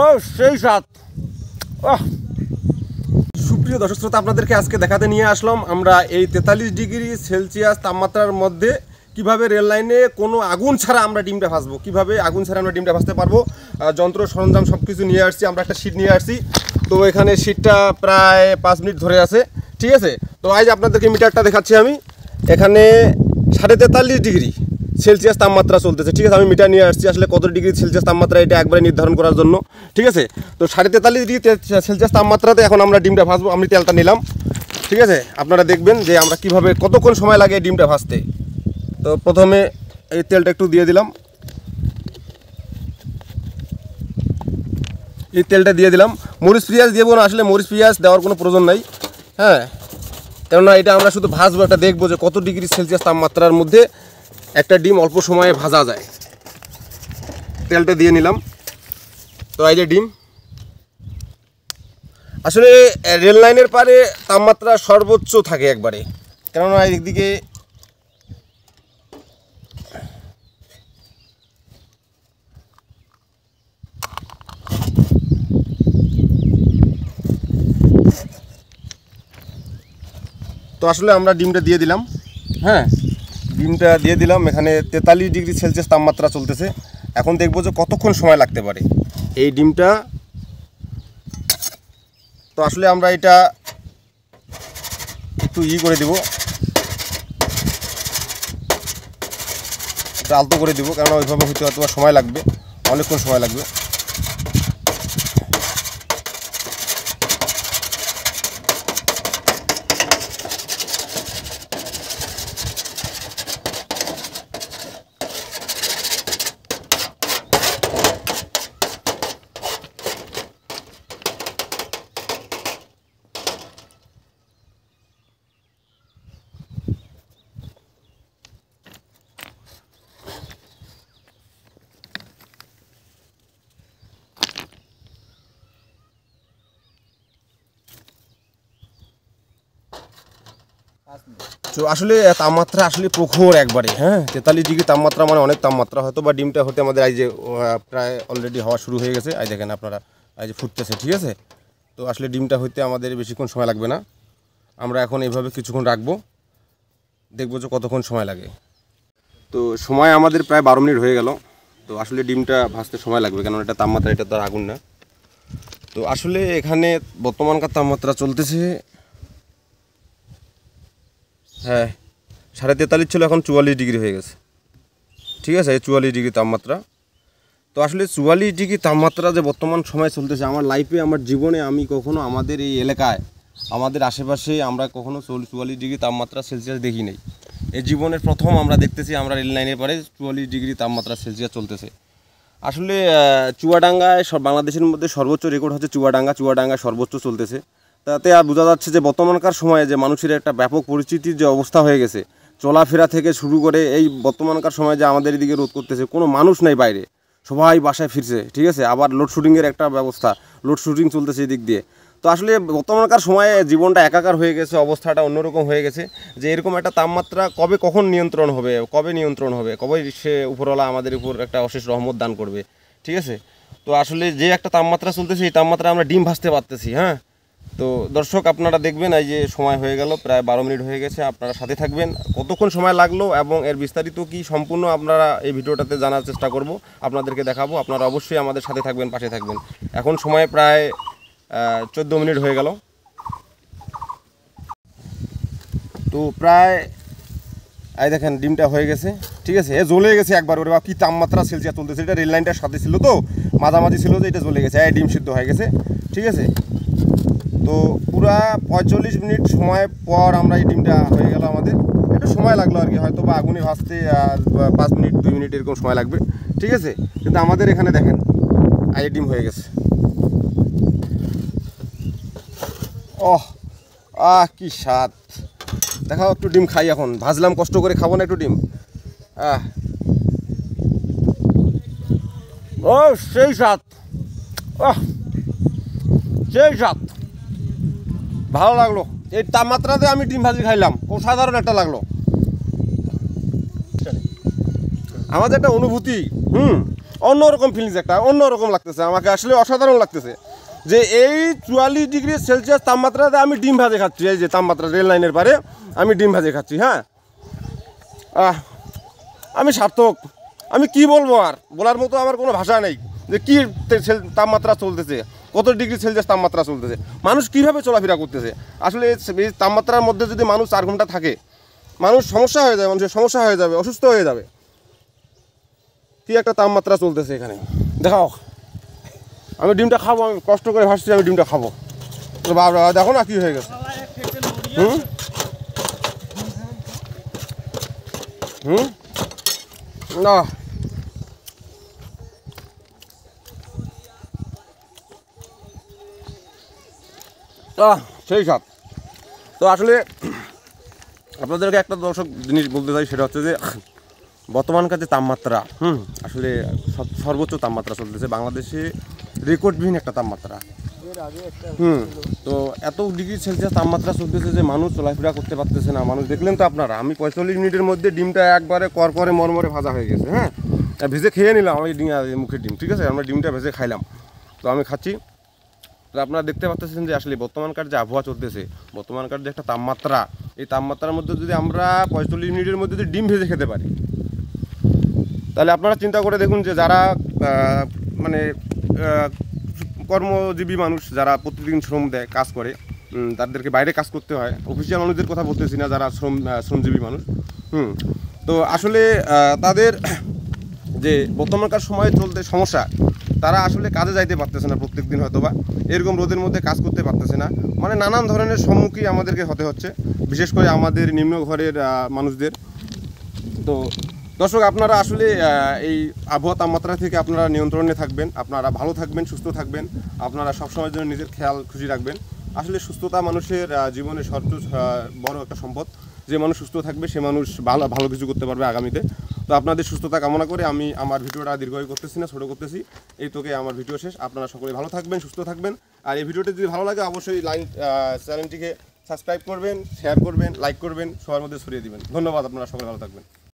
ও সেই সাত সুপ্রিয় দর্শক শ্রোতা আপনাদেরকে আজকে দেখাতে নিয়ে আসলাম আমরা এই তেতাল্লিশ ডিগ্রি সেলসিয়াস তাপমাত্রার মধ্যে কিভাবে রেল লাইনে কোনো আগুন ছাড়া আমরা ডিমটা ভাসবো কিভাবে আগুন ছাড়া আমরা ডিমটা ভাসতে পারবো যন্ত্র সরঞ্জাম সব কিছু নিয়ে আসছি আমরা একটা সিট নিয়ে আসছি তো এখানে সিটটা প্রায় পাঁচ মিনিট ধরে আছে ঠিক আছে তো আজ আপনাদেরকে মিটারটা দেখাচ্ছি আমি এখানে সাড়ে তেতাল্লিশ ডিগ্রি সেলসিয়াস তাপমাত্রা চলতেছে ঠিক আছে আমি মিটার নিয়ে আসছি আসলে কত ডিগ্রি সেলসিয়াস তাপমাত্রা এটা একবারে নির্ধারণ করার জন্য ঠিক আছে তো সাড়ে তেতাল্লিশ ডিগ্রি সেলসিয়াস তাপমাত্রাতে এখন আমরা ডিমটা ভাজবো আমি তেলটা নিলাম ঠিক আছে আপনারা দেখবেন যে আমরা কীভাবে কতক্ষণ সময় লাগে ডিমটা ভাজতে তো প্রথমে এই তেলটা একটু দিয়ে দিলাম এই তেলটা দিয়ে দিলাম মরিচ পিঁয়াজ দিয়ে না আসলে মরিচ পিঁয়াজ দেওয়ার কোনো প্রয়োজন নাই হ্যাঁ কেননা এটা আমরা শুধু ভাসবো একটা দেখবো যে কত ডিগ্রি সেলসিয়াস তাপমাত্রার মধ্যে একটা ডিম অল্প সময়ে ভাজা যায় তেলটা দিয়ে নিলাম তো এই যে ডিম আসলে রেল লাইনের পারে তাপমাত্রা সর্বোচ্চ থাকে একবারে কেননা একদিকে তো আসলে আমরা ডিমটা দিয়ে দিলাম হ্যাঁ ডিমটা দিয়ে দিলাম এখানে তেতাল্লিশ ডিগ্রি সেলসিয়াস তাপমাত্রা চলতেছে এখন দেখবো যে কতক্ষণ সময় লাগতে পারে এই ডিমটা তো আসলে আমরা এটা একটু ই করে দেব এটা আলতো করে দেবো কারণ ওইভাবে হয়তো সময় লাগবে অনেকক্ষণ সময় লাগবে তো আসলে তাপমাত্রা আসলে প্রখর একবারে হ্যাঁ তেতাল্লিশ ডিগ্রি তাপমাত্রা মানে অনেক তাপমাত্রা হয়তো বা ডিমটা হতে আমাদের এই যে প্রায় অলরেডি হওয়া শুরু হয়ে গেছে আজ দেখেন আপনারা এই যে ফুটতেছে ঠিক আছে তো আসলে ডিমটা হইতে আমাদের বেশিক্ষণ সময় লাগবে না আমরা এখন এইভাবে কিছুক্ষণ রাখবো দেখবো যে কতক্ষণ সময় লাগে তো সময় আমাদের প্রায় বারো মিনিট হয়ে গেল তো আসলে ডিমটা ভাজতে সময় লাগবে কেন এটা তাপমাত্রা এটা তো আগুন না তো আসলে এখানে বর্তমানকার তাপমাত্রা চলতেছে হ্যাঁ সাড়ে তেতাল্লিশ ছিল এখন চুয়াল্লিশ ডিগ্রি হয়ে গেছে ঠিক আছে চুয়াল্লিশ ডিগ্রি তাপমাত্রা তো আসলে চুয়াল্লিশ ডিগ্রি তাপমাত্রা যে বর্তমান সময় চলতেছে আমার লাইফে আমার জীবনে আমি কখনো আমাদের এই এলাকায় আমাদের আশেপাশে আমরা কখনো চুয়াল্লিশ ডিগ্রি তাপমাত্রা সেলসিয়াস দেখি নেই এই জীবনের প্রথম আমরা দেখতেছি আমরা রেল লাইনের পরে চুয়াল্লিশ ডিগ্রি তাপমাত্রা সেলসিয়াস চলতেছে আসলে চুয়াডাঙ্গায় বাংলাদেশের মধ্যে সর্বোচ্চ রেকর্ড হচ্ছে চুয়াডাঙ্গা চুয়াডাঙ্গা সর্বোচ্চ চলতেছে তাতে আর বোঝা যাচ্ছে যে বর্তমানকার সময়ে যে মানুষের একটা ব্যাপক পরিচিতির যে অবস্থা হয়ে গেছে চলাফেরা থেকে শুরু করে এই বর্তমানকার সময়ে যে আমাদের এদিকে রোধ করতেছে কোনো মানুষ নাই বাইরে সবাই বাসায় ফিরছে ঠিক আছে আবার লোডশুডিংয়ের একটা ব্যবস্থা লোডশুডিং চলতেছে এদিক দিয়ে তো আসলে বর্তমানকার সময়ে জীবনটা একাকার হয়ে গেছে অবস্থাটা অন্যরকম হয়ে গেছে যে এরকম একটা তাপমাত্রা কবে কখন নিয়ন্ত্রণ হবে কবে নিয়ন্ত্রণ হবে কবে সে উপরওয়ালা আমাদের উপর একটা অশেষ রহমত দান করবে ঠিক আছে তো আসলে যে একটা তাপমাত্রা চলতেছে এই তাপমাত্রা আমরা ডিম ভাসতে পারতেছি হ্যাঁ তো দর্শক আপনারা দেখবেন এই যে সময় হয়ে গেল প্রায় বারো মিনিট হয়ে গেছে আপনারা সাথে থাকবেন কতক্ষণ সময় লাগলো এবং এর বিস্তারিত কি সম্পূর্ণ আপনারা এই ভিডিওটাতে জানার চেষ্টা করব আপনাদেরকে দেখাবো আপনারা অবশ্যই আমাদের সাথে থাকবেন পাশে থাকবেন এখন সময় প্রায় চোদ্দো মিনিট হয়ে গেল তো প্রায় এই দেখেন ডিমটা হয়ে গেছে ঠিক আছে এ জ্বলে গেছে একবার ওরে বা কী তাপমাত্রা সেলসিয়া চলতেছে এটা রেললাইনটার সাথে ছিল তো মাঝামাঝি ছিল যে এটা জ্বলে গেছে এই ডিম সিদ্ধ হয়ে গেছে ঠিক আছে তো পুরা পঁয়তাল্লিশ মিনিট সময় পর আমরা এই ডিমটা হয়ে গেল আমাদের একটু সময় লাগলো আর কি হয়তো বা আগুনে ভাসতে আর পাঁচ মিনিট দুই মিনিট এরকম সময় লাগবে ঠিক আছে কিন্তু আমাদের এখানে দেখেন আই ডিম হয়ে গেছে ও আহ কি স্বাদ দেখাও একটু ডিম খাই এখন ভাজলাম কষ্ট করে খাবো না একটু ডিম আহ ও সেই স্বাদ ও সেই স্বাদ ভালো লাগলো এই তাপমাত্রাতে আমি ডিম ভাজি খাইলাম অসাধারণ একটা লাগলো আমাদের একটা অনুভূতি হুম অন্যরকম ফিলিংস একটা অন্যরকম লাগতেছে আমাকে আসলে অসাধারণ লাগতেছে যে এই চুয়াল্লিশ ডিগ্রি সেলসিয়াস তাপমাত্রাতে আমি ডিম ভাজে খাচ্ছি এই যে তাপমাত্রা রেল লাইনের পারে আমি ডিম ভাজে খাচ্ছি হ্যাঁ আহ আমি সার্থক আমি কি বলবো আর বলার মতো আমার কোনো ভাষা নেই যে কী তাপমাত্রা চলতেছে কত ডিগ্রি সেলসিয়াস তাপমাত্রা চলতেছে মানুষ কীভাবে চলাফেরা করতেছে আসলে এই তাপমাত্রার মধ্যে যদি মানুষ চার ঘন্টা থাকে মানুষ সমস্যা হয়ে যাবে মানুষের সমস্যা হয়ে যাবে অসুস্থ হয়ে যাবে কী একটা তাপমাত্রা চলতেছে এখানে দেখাও আমি ডিমটা খাবো আমি কষ্ট করে ভাসছি আমি ডিমটা খাবো বাবা দেখো না কী হয়ে গেছে হুম হুম না তো সেই সব তো আসলে আপনাদেরকে একটা দর্শক জিনিস বলতে চাই সেটা হচ্ছে যে বর্তমানকার যে তাপমাত্রা হুম আসলে সর্বোচ্চ তাপমাত্রা চলতেছে বাংলাদেশে রেকর্ডবিহীন একটা তাপমাত্রা হুম তো এত ডিগ্রি সেলসিয়াস তাপমাত্রা চলতেছে যে মানুষ চলাফেরা করতে পারতেছে না মানুষ দেখলেন তো আপনারা আমি পঁয়তাল্লিশ মিনিটের মধ্যে ডিমটা একবারে কর করে মরমরে ভাজা হয়ে গেছে হ্যাঁ ভেজে খেয়ে নিলাম আমি ডিম মুখে ডিম ঠিক আছে আমরা ডিমটা ভেজে খাইলাম তো আমি খাচ্ছি তো আপনারা দেখতে পাচ্ছেন যে আসলে বর্তমানকার যে আবহাওয়া চলতেছে বর্তমানকার যে একটা তাপমাত্রা এই তাপমাত্রার মধ্যে যদি আমরা পঁয়তাল্লিশ মিনিটের মধ্যে যদি ডিম ভেজে খেতে পারি তাহলে আপনারা চিন্তা করে দেখুন যে যারা মানে কর্মজীবী মানুষ যারা প্রতিদিন শ্রম দেয় কাজ করে তাদেরকে বাইরে কাজ করতে হয় অফিসিয়াল মানুষদের কথা বলতেছি না যারা শ্রম শ্রমজীবী মানুষ হুম তো আসলে তাদের যে বর্তমানকার সময়ে চলতে সমস্যা তারা আসলে কাজে যাইতে পারতেছে না প্রত্যেক দিন হয়তো বা এরকম রোদের মধ্যে কাজ করতে পারতেছে না মানে নানান ধরনের সম্মুখীন আমাদেরকে হতে হচ্ছে বিশেষ করে আমাদের নিম্ন ঘরের মানুষদের তো দর্শক আপনারা আসলে এই আবহাওয়া তাপমাত্রা থেকে আপনারা নিয়ন্ত্রণে থাকবেন আপনারা ভালো থাকবেন সুস্থ থাকবেন আপনারা সবসময়ের জন্য নিজের খেয়াল খুশি রাখবেন আসলে সুস্থতা মানুষের জীবনে সর্বোচ্চ বড় একটা সম্পদ যে মানুষ সুস্থ থাকবে সে মানুষ ভালো ভালো কিছু করতে পারবে আগামীতে তো আপনাদের সুস্থতা কামনা করে আমি আমার ভিডিওটা দীর্ঘই করতেছি না ছোটো করতেছি এই তোকে আমার ভিডিও শেষ আপনারা সকলে ভালো থাকবেন সুস্থ থাকবেন আর এই ভিডিওটি যদি ভালো লাগে অবশ্যই লাইন চ্যানেলটিকে সাবস্ক্রাইব করবেন শেয়ার করবেন লাইক করবেন সবার মধ্যে ছড়িয়ে দেবেন ধন্যবাদ আপনারা সকলে ভালো থাকবেন